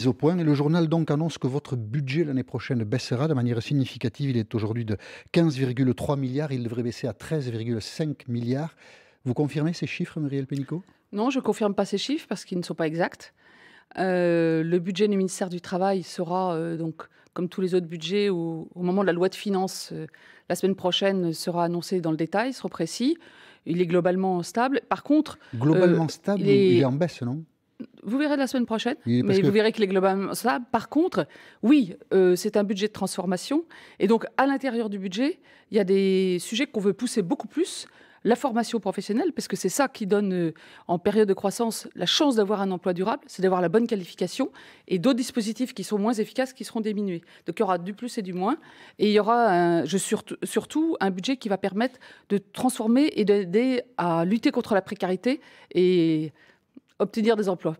Et le journal donc annonce que votre budget l'année prochaine baissera de manière significative. Il est aujourd'hui de 15,3 milliards. Il devrait baisser à 13,5 milliards. Vous confirmez ces chiffres, Muriel Pénicaud Non, je ne confirme pas ces chiffres parce qu'ils ne sont pas exacts. Euh, le budget du ministère du Travail sera euh, donc, comme tous les autres budgets, au, moment de la loi de finances, euh, la semaine prochaine sera annoncé dans le détail, sera précis. Il est globalement stable. Par contre, globalement stable, il est en baisse, non vous verrez la semaine prochaine, mais vous verrez que les globalement ça. Par contre, oui, euh, c'est un budget de transformation. Et donc, à l'intérieur du budget, il y a des sujets qu'on veut pousser beaucoup plus. La formation professionnelle, parce que c'est ça qui donne, euh, en période de croissance, la chance d'avoir un emploi durable, c'est d'avoir la bonne qualification et d'autres dispositifs qui sont moins efficaces qui seront diminués. Donc il y aura du plus et du moins. Et il y aura, je, surtout, surtout, un budget qui va permettre de transformer et d'aider à lutter contre la précarité et obtenir des emplois.